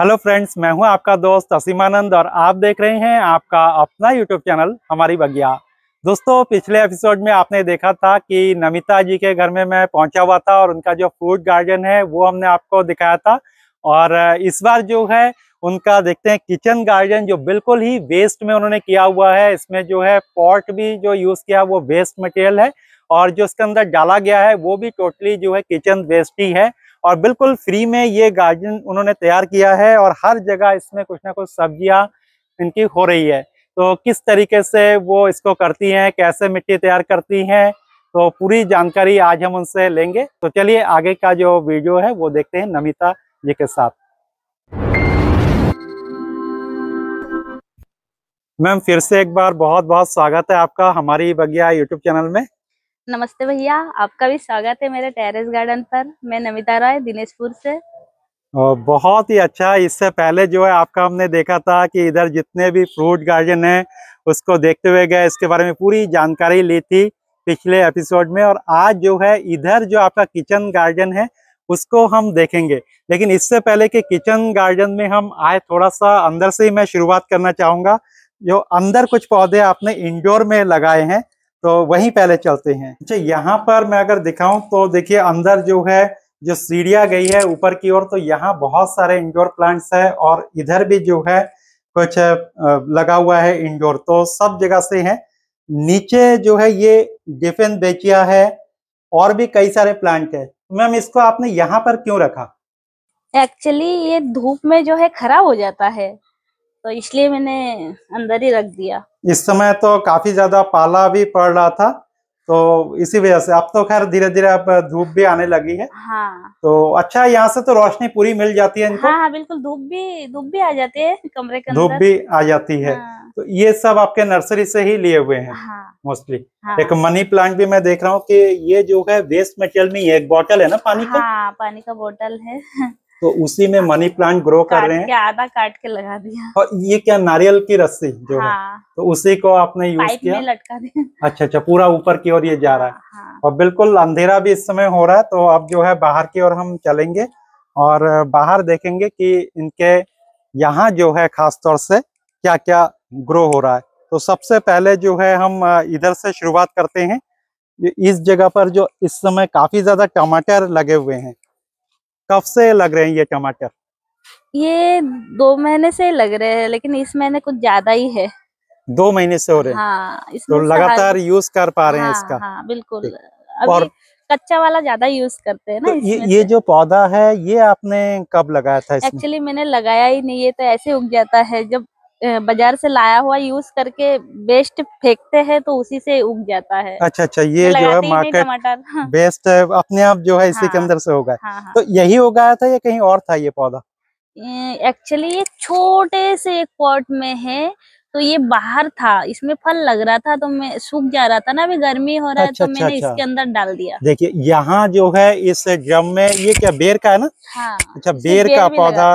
Hello friends मैं हूं आपका दोस्त असीमानंद और आप देख रहे हैं आपका अपना यूट्यूब चैनल हमारी बगिया दोस्तों पिछले एपिसोड में आपने देखा था कि नमिता जी के घर में मैं पहुंचा हुआ था और उनका जो फ्रूट गार्डन है वो हमने आपको दिखाया था और इस बार जो है उनका देखते हैं किचन गार्डन जो बिल्कुल ही वेस्ट में उन्होंने किया हुआ है इसमें जो है पॉट भी जो यूज़ किया वो वेस्ट मटेरियल है और जो इसके अंदर डाला गया है वो भी टोटली जो है किचन वेस्ट ही है और बिल्कुल फ्री में ये गार्डन उन्होंने तैयार किया है और हर जगह इसमें कुछ ना कुछ सब्जियां इनकी हो रही है तो किस तरीके से वो इसको करती हैं कैसे मिट्टी तैयार करती हैं तो पूरी जानकारी आज हम उनसे लेंगे तो चलिए आगे का जो वीडियो है वो देखते हैं नमिता जी के साथ मैम फिर से एक बार बहुत बहुत स्वागत है आपका हमारी बगिया यूट्यूब चैनल में नमस्ते भैया आपका भी स्वागत है मेरे टेरेस गार्डन पर मैं नमिता रॉय दिनेशपुर से बहुत ही अच्छा इससे पहले जो है आपका हमने देखा था कि इधर जितने भी फ्रूट गार्डन है उसको देखते हुए गए इसके बारे में पूरी जानकारी ली थी पिछले एपिसोड में और आज जो है इधर जो आपका किचन गार्डन है उसको हम देखेंगे लेकिन इससे पहले कि किचन गार्डन में हम आए थोड़ा सा अंदर से ही मैं शुरुआत करना चाहूंगा जो अंदर कुछ पौधे आपने इंडोर में लगाए हैं तो वहीं पहले चलते हैं अच्छा यहाँ पर मैं अगर दिखाऊं तो देखिए अंदर जो है जो सीढ़िया गई है ऊपर की ओर तो यहाँ बहुत सारे इंडोर प्लांट्स है और इधर भी जो है कुछ लगा हुआ है इंडोर तो सब जगह से है नीचे जो है ये डिफेन बेचिया है और भी कई सारे प्लांट है मैम इसको आपने यहाँ पर क्यों रखा एक्चुअली ये धूप में जो है खराब हो जाता है तो इसलिए मैंने अंदर ही रख दिया इस समय तो काफी ज्यादा पाला भी पड़ रहा था तो इसी वजह से अब तो खैर धीरे धीरे अब धूप भी आने लगी है हाँ तो अच्छा यहाँ से तो रोशनी पूरी मिल जाती है इनको हाँ, हाँ बिल्कुल धूप भी धूप भी आ जाती है कमरे के धूप भी आ जाती है हाँ। तो ये सब आपके नर्सरी से ही लिए हुए हैं मोस्टली हाँ।, हाँ। एक मनी प्लांट भी मैं देख रहा हूँ कि ये जो है वेस्ट मेटेरियल में एक बॉटल है ना पानी का हाँ, पानी का बॉटल है तो उसी में मनी प्लांट ग्रो कर रहे हैं आधा काट के लगा दिया और ये क्या नारियल की रस्सी जो हाँ। है तो उसी को आपने यूज किया लटका दिया अच्छा अच्छा पूरा ऊपर की ओर ये जा रहा है हाँ। और बिल्कुल अंधेरा भी इस समय हो रहा है तो अब जो है बाहर की ओर हम चलेंगे और बाहर देखेंगे कि इनके यहाँ जो है खास तौर से क्या क्या ग्रो हो रहा है तो सबसे पहले जो है हम इधर से शुरुआत करते हैं इस जगह पर जो इस समय काफी ज्यादा टमाटर लगे हुए हैं कब से लग रहे हैं ये टमाटर ये दो महीने से लग रहे हैं लेकिन इस महीने कुछ ज्यादा ही है दो महीने से हो रहे हैं हाँ, तो लगातार यूज कर पा रहे हैं हाँ, इसका हाँ, बिल्कुल अभी और कच्चा वाला ज्यादा यूज करते हैं ना तो ये ये जो पौधा है ये आपने कब लगाया था एक्चुअली मैंने लगाया ही नहीं ये तो ऐसे उग जाता है जब बाजार से लाया हुआ यूज करके बेस्ट फेंकते हैं तो उसी से उग जाता है अच्छा अच्छा ये तो जो है मार्केट टमाटर बेस्ट हाँ। अपने आप जो है इसी हाँ, के अंदर से होगा हाँ, हाँ। तो यही उगाया था या कहीं और था ये पौधा एक्चुअली ये छोटे से एक पॉट में है तो ये बाहर था इसमें फल लग रहा था तो मैं सूख जा रहा था ना अभी गर्मी हो रहा अच्छा, है तो अच्छा, मैंने अच्छा, इसके अंदर डाल दिया देखिए यहाँ जो है इस ड्रम में ये क्या बेर का है ना हाँ, अच्छा बेर, बेर का पौधा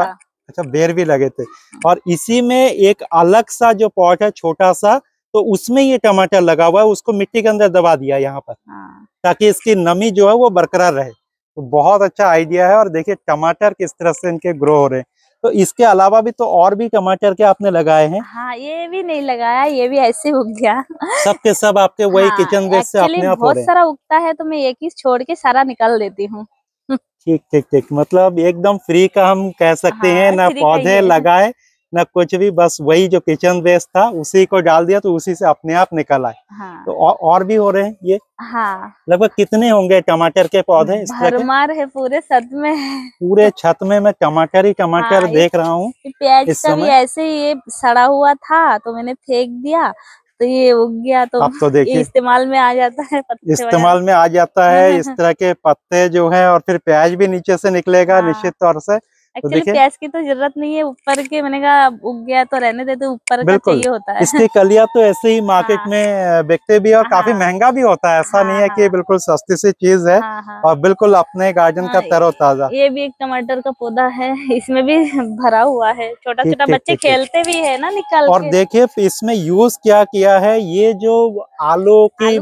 अच्छा बेर भी लगे थे हाँ। और इसी में एक अलग सा जो पॉट है छोटा सा तो उसमें ये टमाटर लगा हुआ है उसको मिट्टी के अंदर दबा दिया यहाँ पर हाँ। ताकि इसकी नमी जो है वो बरकरार रहे तो बहुत अच्छा आइडिया है और देखिए टमाटर किस तरह से इनके ग्रो हो रहे हैं तो इसके अलावा भी तो और भी टमाटर के आपने लगाए हैं हाँ ये भी नहीं लगाया ये भी ऐसे उग गया सब के सब आपके वही हाँ, किचन वेस्ट से अपने आप बहुत सारा उगता है तो मैं एक ही छोड़ के सारा निकाल देती हूँ ठीक ठीक ठीक मतलब एकदम फ्री का हम कह सकते हाँ, हैं ना पौधे लगाए ना कुछ भी बस वही जो किचन वेस्ट था उसी को डाल दिया तो उसी से अपने आप निकल आए हाँ। तो औ, और भी हो रहे हैं ये हाँ। लगभग कितने होंगे टमाटर के पौधे भरमार है पूरे छत में पूरे छत में मैं टमाटर ही टमाटर हाँ, देख रहा हूँ प्याज का भी ऐसे ही सड़ा हुआ था तो मैंने फेंक दिया तो ये उग गया तो, तो देखिए इस्तेमाल में आ जाता है इस्तेमाल में आ जाता है इस तरह के पत्ते जो है और फिर प्याज भी नीचे से निकलेगा हाँ। निश्चित तौर से तो एक्चुअली तो प्याज की तो जरूरत नहीं है ऊपर के मैंने कहा उग गया तो रहने देते तो ऊपर चाहिए होता है इसकी कलिया तो ऐसे ही मार्केट हाँ। में बिकते भी है और काफी हाँ। महंगा भी होता है ऐसा नहीं है की हाँ। बिल्कुल सस्ती सी चीज है और बिल्कुल अपने गार्डन का तरोताजा ये भी एक टमाटर का पौधा है इसमें भी भरा हुआ है छोटा छोटा बच्चे खेलते भी है ना निकाल और देखिये इसमें यूज क्या किया है ये जो आलू की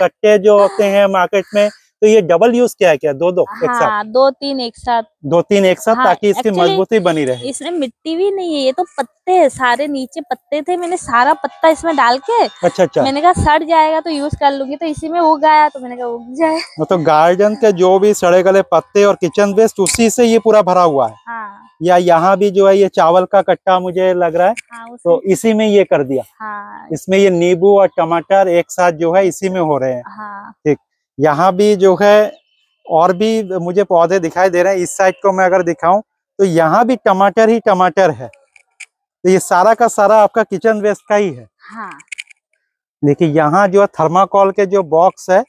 कट्टे जो होते हैं मार्केट में तो ये डबल यूज क्या है क्या दो दो हाँ, एक साथ हाँ, दो तीन एक साथ दो तीन एक साथ हाँ, ताकि इसकी मजबूती बनी रहे इसमें मिट्टी भी नहीं है ये तो पत्ते है सारे नीचे पत्ते थे मैंने सारा पत्ता इसमें डाल के अच्छा अच्छा मैंने कहा सड़ जाएगा तो यूज कर लूंगी तो इसी में उग आया तो मैंने कहा उग जाए तो गार्डन के जो भी सड़े गले पत्ते और किचन वेस्ट उसी से ये पूरा भरा हुआ है हाँ। या यहाँ भी जो है ये चावल का कट्टा मुझे लग रहा है हाँ, तो इसी में ये कर दिया हाँ, इसमें ये नींबू और टमाटर एक साथ जो है इसी में हो रहे हैं हाँ। ठीक हाँ, यहाँ भी जो है और भी मुझे पौधे दिखाई दे रहे हैं इस साइड को मैं अगर दिखाऊं तो यहाँ भी टमाटर ही टमाटर है तो ये सारा का सारा आपका किचन वेस्ट का ही है हाँ। देखिए यहाँ जो थर्माकोल के जो बॉक्स है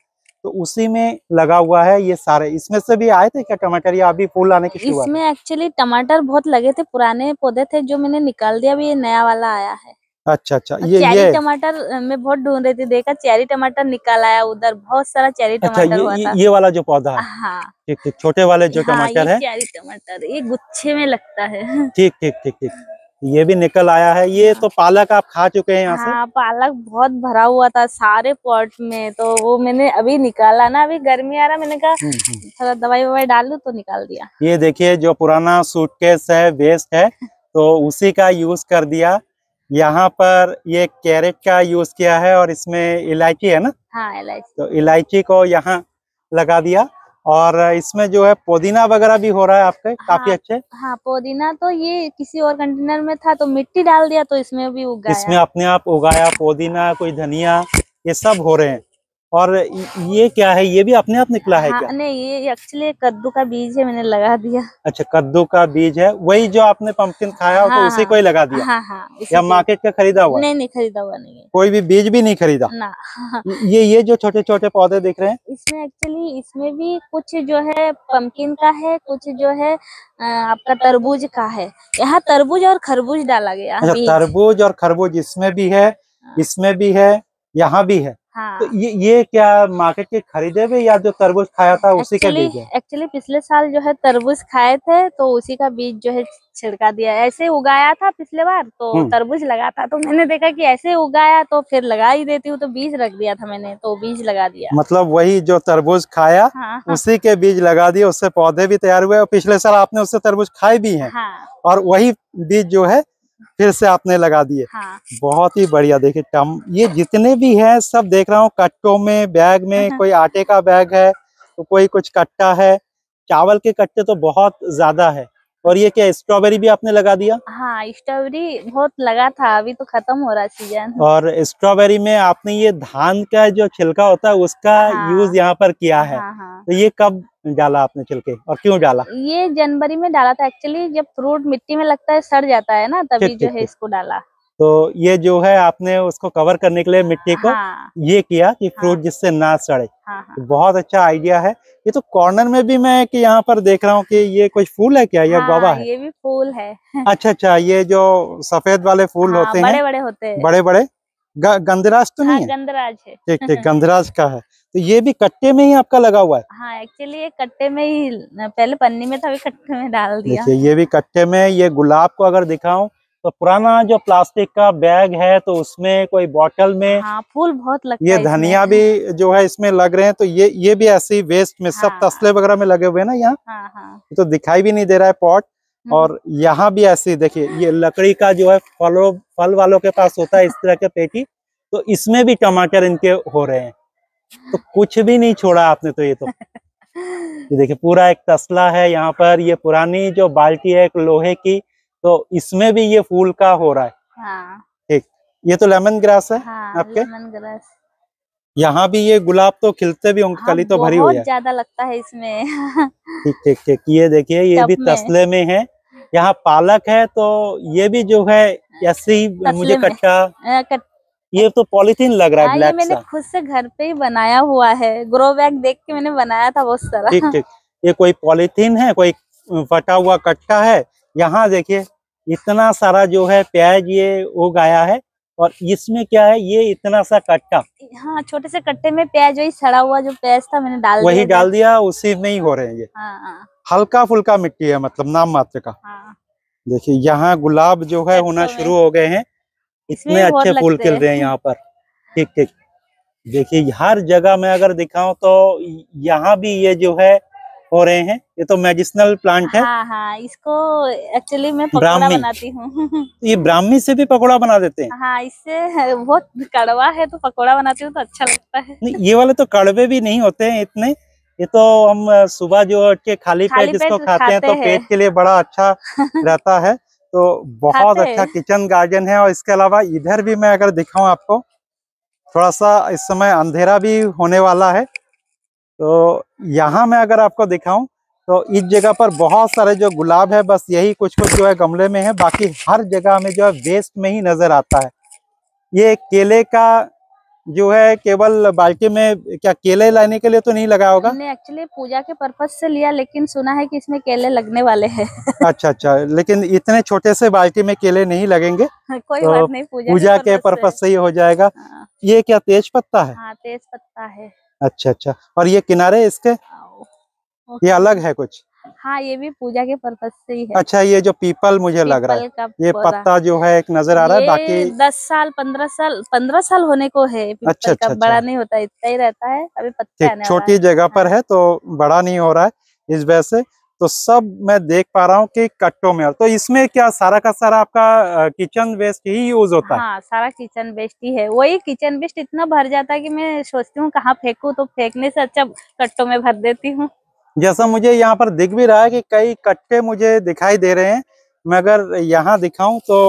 तो उसी में लगा हुआ है ये सारे इसमें से भी आए थे क्या टमाटर या अभी फूल आने की इसमें एक्चुअली टमाटर बहुत लगे थे पुराने पौधे थे जो मैंने निकाल दिया अभी ये नया वाला आया है अच्छा अच्छा ये चेरी टमाटर मैं बहुत ढूंढ रही थी देखा चेरी टमाटर निकल आया उधर बहुत सारा चेरी अच्छा, टमाटर अच्छा, हुआ था। ये वाला जो पौधा है हाँ। ठीक ठीक छोटे वाले जो हाँ, टमाटर है चेरी टमाटर ये गुच्छे में लगता है ठीक ठीक ठीक ठीक ये भी निकल आया है ये तो हाँ। पालक आप खा चुके हैं यहाँ हाँ, पालक बहुत भरा हुआ था सारे पॉट में तो वो मैंने अभी निकाला ना अभी गर्मी आ रहा मैंने कहा हम्म, हम्म। थोड़ा दवाई ववाई डालू तो निकाल दिया ये देखिए जो पुराना सूटकेस है वेस्ट है तो उसी का यूज कर दिया यहाँ पर ये कैरेट का यूज किया है और इसमें इलायची है ना हाँ इलायची तो इलायची को यहाँ लगा दिया और इसमें जो है पुदीना वगैरह भी हो रहा है आपके हाँ, काफी अच्छे हाँ पुदीना तो ये किसी और कंटेनर में था तो मिट्टी डाल दिया तो इसमें भी उगाया इसमें अपने आप उगाया पुदीना कोई धनिया ये सब हो रहे हैं और ये क्या है ये भी अपने आप निकला है हाँ, क्या नहीं ये एक्चुअली कद्दू का बीज है मैंने लगा दिया अच्छा कद्दू का बीज है वही जो आपने पंपकिन खाया तो हाँ, तो उसे को ही लगा दिया हाँ, हाँ, या मार्केट का खरीदा हुआ नहीं नहीं खरीदा हुआ नहीं कोई भी बीज भी नहीं खरीदा ना हाँ, हाँ। ये ये जो छोटे छोटे पौधे दिख रहे हैं इसमें एक्चुअली इसमें भी कुछ जो है पंपकिन का है कुछ जो है आपका तरबूज का है यहाँ तरबूज और खरबूज डाला गया अच्छा, तरबूज और खरबूज इसमें भी है हाँ। इसमें भी है यहाँ भी है हाँ। तो ये ये क्या मार्केट के खरीदे हुए या जो तरबूज खाया था उसी का बीज एक्चुअली पिछले साल जो है तरबूज खाए थे तो उसी का बीज जो है छिड़का दिया ऐसे उगाया था पिछले बार तो हम्म। तरबूज लगा था तो मैंने देखा कि ऐसे उगाया तो फिर लगा ही देती हूँ तो बीज रख दिया था मैंने तो बीज लगा दिया मतलब वही जो तरबूज खाया हाँ, हाँ। उसी के बीज लगा दिया उससे पौधे भी तैयार हुए और पिछले साल आपने उससे तरबूज खाए भी है हाँ। और वही बीज जो है फिर से आपने लगा दिए हाँ। बहुत ही बढ़िया देखिए टम ये जितने भी हैं सब देख रहा हूँ कट्टों में बैग में हम्म। कोई आटे का बैग है तो कोई कुछ कट्टा है चावल के कट्टे तो बहुत ज्यादा है और ये क्या स्ट्रॉबेरी भी आपने लगा दिया हाँ स्ट्रॉबेरी बहुत लगा था अभी तो खत्म हो रहा सीजन और स्ट्रॉबेरी में आपने ये धान का जो छिलका होता है उसका हाँ, यूज यहाँ पर किया है हाँ, हाँ। तो ये कब डाला आपने छिलके और क्यों डाला ये जनवरी में डाला था एक्चुअली जब फ्रूट मिट्टी में लगता है सड़ जाता है ना तभी जो है इसको डाला तो ये जो है आपने उसको कवर करने के लिए मिट्टी को हाँ, ये किया कि फ्रूट हाँ, जिससे ना सड़े हाँ, हाँ। तो बहुत अच्छा आइडिया है ये तो कॉर्नर में भी मैं कि यहाँ पर देख रहा हूँ कि ये कुछ फूल है क्या या हाँ, है ये भी फूल है अच्छा अच्छा ये जो सफेद वाले फूल हाँ, होते हैं बड़े बड़े होते हैं बड़े बड़े गंधराज तो नहीं हाँ, गंधराज है ठीक ठीक गंधराज का है तो ये भी कट्टे में ही आपका लगा हुआ है हाँ एक्चुअली ये कट्टे में ही पहले पन्नी में था कट्टे में डाल दिया ये भी कट्टे में ये गुलाब को अगर दिखाऊं तो पुराना जो प्लास्टिक का बैग है तो उसमें कोई बोतल में हाँ, फूल बहुत लगता ये धनिया भी जो है इसमें लग रहे हैं तो ये ये भी ऐसे ही वेस्ट में हाँ, सब तसले वगैरह में लगे हुए हैं ना यहाँ हाँ, हाँ। तो दिखाई भी नहीं दे रहा है पॉट हम्म। और यहाँ भी ऐसे देखिए ये लकड़ी का जो है फलों फल वालों के पास होता है इस तरह के पेटी तो इसमें भी टमाटर इनके हो रहे हैं तो कुछ भी नहीं छोड़ा आपने तो ये तो ये देखिए पूरा एक तस्ला है यहाँ पर ये पुरानी जो बाल्टी है एक लोहे की तो इसमें भी ये फूल का हो रहा है हाँ। ठीक ये तो लेमन ग्रास है हाँ, आपके लेमन ग्रास यहाँ भी ये गुलाब तो खिलते भी होंगे हाँ, कली तो भरी हुई है ज्यादा लगता है इसमें ठीक ठीक ठीक ये देखिए ये भी तसले में है यहाँ पालक है तो ये भी जो है ऐसे ही मुझे कट्टा ये तो पॉलिथीन लग रहा है हाँ, मैंने खुद से घर पे ही बनाया हुआ है ग्रो बैग देख के मैंने बनाया था बहुत सारा ठीक ठीक ये कोई पॉलिथीन है कोई फटा हुआ कट्टा है यहाँ देखिए इतना सारा जो है प्याज ये उगाया है और इसमें क्या है ये इतना सा कट्टा हाँ छोटे से कट्टे में प्याज वही सड़ा हुआ जो प्याज था मैंने डाल वही दिया डाल दिया उसी में ही हो रहे हैं ये हाँ, हाँ। हल्का फुल्का मिट्टी है मतलब नाम मात्र का हाँ। देखिए यहाँ गुलाब जो है होना अच्छा, शुरू हो गए हैं इसमें अच्छे फूल खिल रहे हैं यहाँ पर ठीक ठीक देखिए हर जगह में अगर दिखाऊं तो यहाँ भी ये जो है हो रहे हैं ये तो मेडिसिनल प्लांट है हाँ, हाँ, इसको एक्चुअली मैं पकोड़ा बनाती हूँ ये ब्राह्मी से भी पकौड़ा बना देते हैं हाँ इससे बहुत कड़वा है तो पकौड़ा बनाती हूँ तो अच्छा लगता है नहीं ये वाले तो कड़वे भी नहीं होते हैं इतने ये तो हम सुबह जो के खाली, पेट इसको खाते, हैं तो पेट के लिए बड़ा अच्छा रहता है तो बहुत अच्छा किचन गार्डन है और इसके अलावा इधर भी मैं अगर दिखाऊँ आपको थोड़ा सा इस समय अंधेरा भी होने वाला है तो यहाँ मैं अगर आपको दिखाऊं तो इस जगह पर बहुत सारे जो गुलाब है बस यही कुछ कुछ जो है गमले में है बाकी हर जगह हमें जो है वेस्ट में ही नजर आता है ये केले का जो है केवल बाल्टी में क्या केले लाने के लिए तो नहीं लगा होगा एक्चुअली पूजा के पर्पज से लिया लेकिन सुना है कि इसमें केले लगने वाले हैं अच्छा अच्छा लेकिन इतने छोटे से बाल्टी में केले नहीं लगेंगे हाँ, कोई तो बात नहीं पूजा, पूजा के पर्पज से ही हो जाएगा हाँ। ये क्या तेज पत्ता है हाँ, तेज पत्ता है अच्छा अच्छा और ये किनारे इसके ये अलग है कुछ हाँ ये भी पूजा के पर्पज से ही है अच्छा ये जो पीपल मुझे पीपल लग रहा है ये पत्ता जो है एक नजर आ रहा है बाकी दस साल पंद्रह साल पंद्रह साल होने को है अच्छा, अच्छा अच्छा बड़ा नहीं होता इतना ही रहता है अभी पत्ता छोटी जगह पर हाँ। है तो बड़ा नहीं हो रहा है इस वजह से तो सब मैं देख पा रहा हूँ कि कट्टों में तो इसमें क्या सारा का सारा आपका किचन वेस्ट ही यूज होता है हाँ, सारा किचन वेस्ट ही है वही किचन वेस्ट इतना भर जाता है कि मैं सोचती हूँ कहाँ फेंकू तो फेंकने से अच्छा कट्टों में भर देती हूँ जैसा मुझे यहाँ पर दिख भी रहा है की कई कट्टे मुझे दिखाई दे रहे हैं मैं अगर यहाँ दिखाऊं तो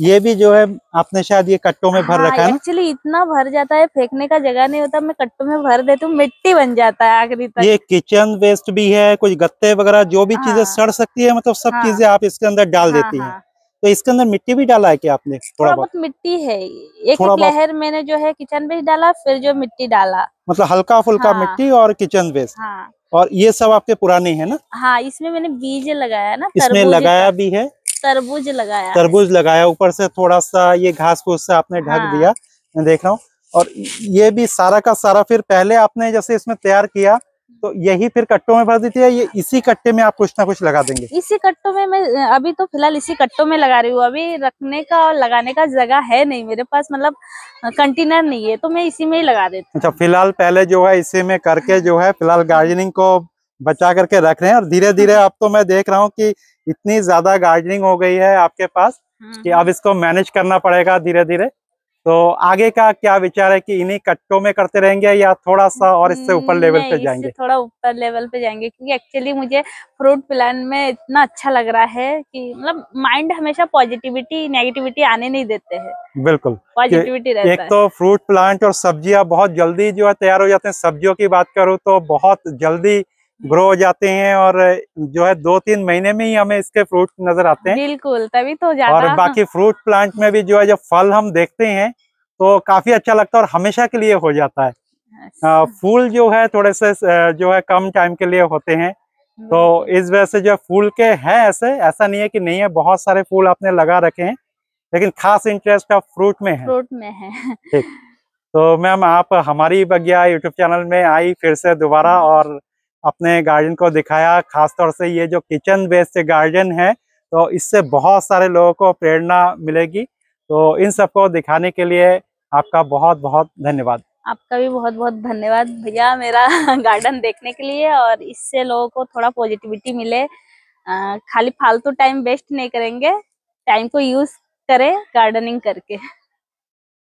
ये भी जो है आपने शायद ये कट्टों में भर हाँ, रखा है एक्चुअली इतना भर जाता है फेंकने का जगह नहीं होता मैं कट्टों में भर देती हूँ मिट्टी बन जाता है आखिरी तक ये किचन वेस्ट भी है कुछ गत्ते वगैरह जो भी चीजें हाँ। सड़ सकती है मतलब सब हाँ। चीजें आप इसके अंदर डाल हाँ, देती है तो इसके अंदर मिट्टी भी डाला है क्या आपने थोड़ा बहुत मिट्टी है एक लहर मैंने जो है किचन वेस्ट डाला फिर जो मिट्टी डाला मतलब हल्का फुल्का मिट्टी और किचन वेस्ट और ये सब आपके पुराने है ना हाँ इसमें मैंने बीज लगाया ना इसमें लगाया भी है तरबूज लगाया तरबूज लगाया ऊपर से थोड़ा सा ये घास फूस से आपने ढक हाँ। दिया मैं देख रहा हूँ और ये भी सारा का सारा फिर पहले आपने जैसे इसमें तैयार किया तो यही फिर कट्टों में भर देती है ये इसी कट्टे में आप कुछ ना कुछ लगा देंगे इसी कट्टों में मैं अभी तो फिलहाल इसी कट्टों में लगा रही हूँ अभी रखने का और लगाने का जगह है नहीं मेरे पास मतलब कंटेनर नहीं है तो मैं इसी में ही लगा देती अच्छा फिलहाल पहले जो है इसी में करके जो है फिलहाल गार्डनिंग को बचा करके रख रहे हैं और धीरे धीरे हाँ। अब तो मैं देख रहा हूँ कि इतनी ज्यादा गार्डनिंग हो गई है आपके पास हाँ, कि हाँ। अब इसको मैनेज करना पड़ेगा धीरे धीरे तो आगे का क्या विचार है कि इन्हीं कट्टों में करते रहेंगे या थोड़ा सा और इससे ऊपर हम्म, लेवल पे जाएंगे थोड़ा ऊपर लेवल पे जाएंगे क्योंकि एक्चुअली मुझे फ्रूट प्लान में इतना अच्छा लग रहा है कि मतलब माइंड हमेशा पॉजिटिविटी नेगेटिविटी आने नहीं देते हैं बिल्कुल पॉजिटिविटी रहता एक है। तो फ्रूट प्लांट और सब्जियां बहुत जल्दी जो है तैयार हो जाते हैं सब्जियों की बात करूँ तो बहुत जल्दी ग्रो हो जाते हैं और जो है दो तीन महीने में ही हमें इसके फ्रूट नजर आते हैं बिल्कुल तभी तो ज्यादा और बाकी फ्रूट प्लांट में भी जो है जब फल हम देखते हैं तो काफी अच्छा लगता है और हमेशा के लिए हो जाता है आ, अच्छा। फूल जो है थोड़े से जो है कम टाइम के लिए होते हैं तो इस वजह से जो फूल के हैं ऐसे ऐसा नहीं है कि नहीं है बहुत सारे फूल आपने लगा रखे हैं लेकिन खास इंटरेस्ट आप फ्रूट में है फ्रूट में है ठीक तो मैम आप हमारी बगिया यूट्यूब चैनल में आई फिर से दोबारा हाँ। और अपने गार्डन को दिखाया खासतौर से ये जो किचन बेस्ड गार्डन है तो इससे बहुत सारे लोगों को प्रेरणा मिलेगी तो इन सबको दिखाने के लिए आपका बहुत बहुत धन्यवाद आपका भी बहुत बहुत धन्यवाद भैया मेरा गार्डन देखने के लिए और इससे लोगों को थोड़ा पॉजिटिविटी मिले खाली फालतू टाइम वेस्ट नहीं करेंगे टाइम को यूज करें गार्डनिंग करके